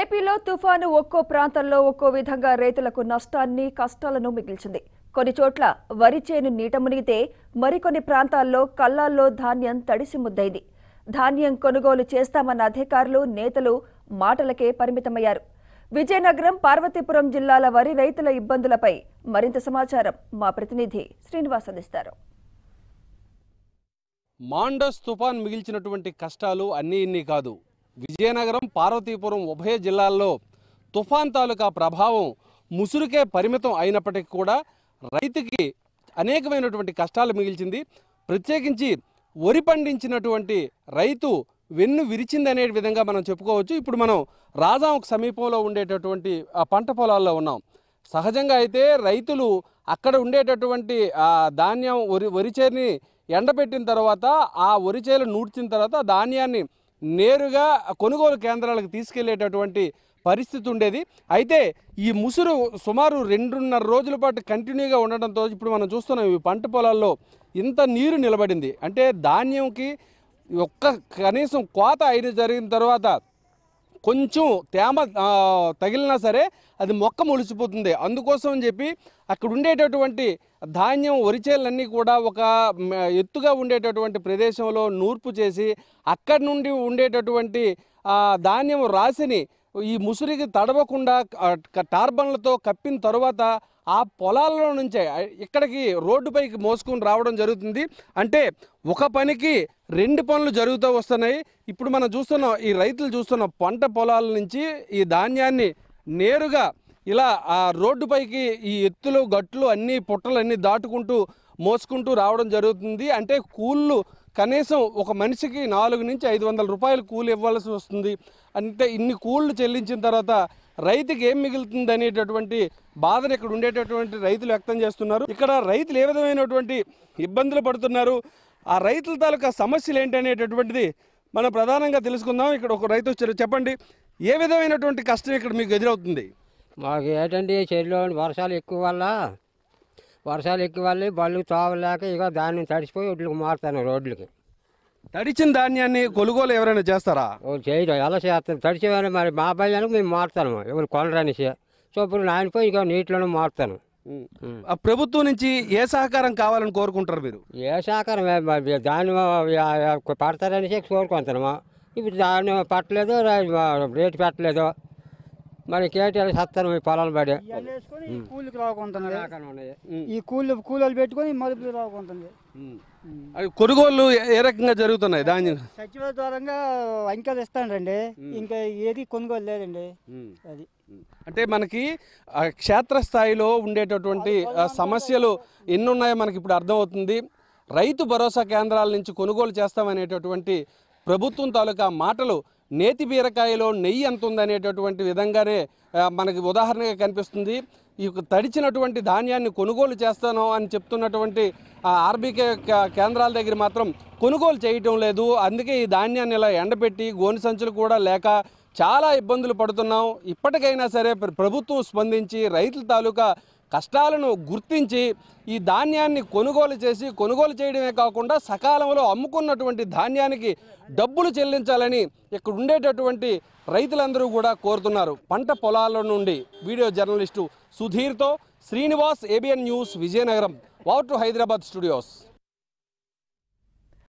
ఏపీలో తుఫాను ఒక్కో ప్రాంతంలో ఒక్కో విధంగా రైతులకు నష్టాన్ని కష్టాలను మిగిల్చింది కొన్ని చోట్ల వరి చేను నీట మునిగితే మరికొన్ని ప్రాంతాల్లో కళ్లాల్లో ధాన్యం తడిసి ముద్దైంది ధాన్యం కొనుగోలు చేస్తామన్న అధికారులు నేతలు మాటలకే పరిమితమయ్యారు విజయనగరం పార్వతీపురం జిల్లాల వరి రైతుల ఇబ్బందులపై మరింత సమాచారం మా ప్రతినిధి శ్రీనివాస్ అందిస్తారు మాండస్ తుఫాన్ మిగిల్చినటువంటి కష్టాలు అన్నీ ఇన్ని కాదు విజయనగరం పార్వతీపురం ఉభయ జిల్లాల్లో తుఫాన్ తాలూకా ప్రభావం ముసురుకే పరిమితం అయినప్పటికీ కూడా రైతుకి అనేకమైనటువంటి కష్టాలు మిగిల్చింది ప్రత్యేకించి వరి పండించినటువంటి రైతు వెన్ను విరిచింది అనే విధంగా మనం చెప్పుకోవచ్చు ఇప్పుడు మనం రాజాంకు సమీపంలో ఉండేటటువంటి ఆ పంట పొలాల్లో ఉన్నాం సహజంగా అయితే రైతులు అక్కడ ఉండేటటువంటి ఆ ధాన్యం వరి వరిచేరిని ఎండబెట్టిన తర్వాత ఆ వరిచేలు నూడ్చిన తర్వాత ధాన్యాన్ని నేరుగా కొనుగోలు కేంద్రాలకు తీసుకెళ్లేటటువంటి పరిస్థితి ఉండేది అయితే ఈ ముసురు సుమారు రెండున్నర రోజుల పాటు కంటిన్యూగా ఉండడంతో ఇప్పుడు మనం చూస్తున్నాం ఈ పంట పొలాల్లో ఇంత నీరు నిలబడింది అంటే ధాన్యంకి ఒక్క కనీసం కోత అయిన జరిగిన తర్వాత కొంచెం తేమ తగిలినా సరే అది మొక్క మొలిచిపోతుంది అందుకోసం అని చెప్పి అక్కడ ఉండేటటువంటి ధాన్యం వరిచేలన్నీ కూడా ఒక ఎత్తుగా ఉండేటటువంటి ప్రదేశంలో నూర్పు చేసి అక్కడి నుండి ఉండేటటువంటి ధాన్యం రాసిని ఈ ముసురికి తడవకుండా టార్బన్లతో కప్పిన తరువాత ఆ పొలాలలో నుంచే ఇక్కడికి రోడ్డుపైకి మోసుకుని రావడం జరుగుతుంది అంటే ఒక పనికి రెండు పనులు జరుగుతూ వస్తున్నాయి ఇప్పుడు మనం చూస్తున్నాం ఈ రైతులు చూస్తున్న పంట పొలాల నుంచి ఈ ధాన్యాన్ని నేరుగా ఇలా ఆ రోడ్డుపైకి ఈ ఎత్తులు గట్లు అన్నీ పుట్టలు అన్నీ దాటుకుంటూ మోసుకుంటూ రావడం జరుగుతుంది అంటే కూళ్ళు కనీసం ఒక మనిషికి నాలుగు నుంచి ఐదు వందల రూపాయలు కూలి ఇవ్వాల్సి వస్తుంది అంటే ఇన్ని కూళ్ళు చెల్లించిన తర్వాత రైతుకి ఏం మిగులుతుంది అనేటటువంటి బాధను ఇక్కడ ఉండేటటువంటి రైతులు వ్యక్తం చేస్తున్నారు ఇక్కడ రైతులు ఏ విధమైనటువంటి ఇబ్బందులు పడుతున్నారు ఆ రైతుల తాలూకా సమస్యలు ఏంటి అనేటటువంటిది మనం ప్రధానంగా తెలుసుకుందాం ఇక్కడ ఒక రైతు వచ్చారు చెప్పండి ఏ విధమైనటువంటి కష్టం ఇక్కడ మీకు ఎదురవుతుంది మాకు ఏంటంటే చెరువులో వర్షాలు ఎక్కువ వల్ల వర్షాలు ఎక్కి వెళ్ళి బళ్ళు తావలేక ఇక ధాన్యం తడిసిపోయి ఒడ్లకు మారుతాను రోడ్లకి తడిచిన ధాన్యాన్ని కొనుగోలు ఎవరైనా చేస్తారా చేయడం ఎలా చేస్తారు తడిచేవారు మరి మా భయానికి మేము మారుతాము ఎవరు కొనరానిసే చొప్పులు నానిపోయి ఇక నీటిలోనే మారుతాను ఆ ప్రభుత్వం నుంచి ఏ సహకారం కావాలని కోరుకుంటారు మీరు ఏ సహకారం దాన్ని పడతారనేసి కోరుకుంటాము ఇప్పుడు దాన్ని పట్టలేదు రేటు పెట్టలేదు మరి కేటీఆర్ సత్తాను మీ పొలాలు పడే కూలికి ఈ కూలి కూలీలు పెట్టుకొని మలుపులు రాకుంటుంది అవి కొనుగోళ్ళు ఏ రకంగా జరుగుతున్నాయి దాని సచివ ద్వారంగా అంకెలు ఇస్తానండి ఇంకా ఏది కొనుగోలు లేదండి అది అంటే మనకి క్షేత్రస్థాయిలో ఉండేటటువంటి సమస్యలు ఎన్ని ఉన్నాయో మనకి ఇప్పుడు అర్థమవుతుంది రైతు భరోసా కేంద్రాల నుంచి కొనుగోలు చేస్తామనేటటువంటి ప్రభుత్వం తాలూకా మాటలు నేతి బీరకాయలో నెయ్యి ఎంత ఉందనేటటువంటి విధంగానే మనకి ఉదాహరణగా కనిపిస్తుంది ఈ తడిచినటువంటి ధాన్యాన్ని కొనుగోలు చేస్తాను అని చెప్తున్నటువంటి ఆర్బీకే కేంద్రాల దగ్గర మాత్రం కొనుగోలు చేయటం లేదు అందుకే ఈ ధాన్యాన్ని ఇలా ఎండబెట్టి గోని సంచులు కూడా లేక చాలా ఇబ్బందులు పడుతున్నాం ఇప్పటికైనా సరే ప్రభుత్వం స్పందించి రైతుల తాలూకా కష్టాలను గుర్తించి ఈ ధాన్యాన్ని కొనుగోలు చేసి కొనుగోలు చేయడమే కాకుండా సకాలంలో అమ్ముకున్నటువంటి ధాన్యానికి డబ్బులు చెల్లించాలని ఇక్కడ ఉండేటటువంటి రైతులందరూ కూడా కోరుతున్నారు పంట పొలాల నుండి వీడియో జర్నలిస్టు సుధీర్తో శ్రీనివాస్ ఏబిఎన్ న్యూస్ విజయనగరం వావ్ టు హైదరాబాద్ స్టూడియోస్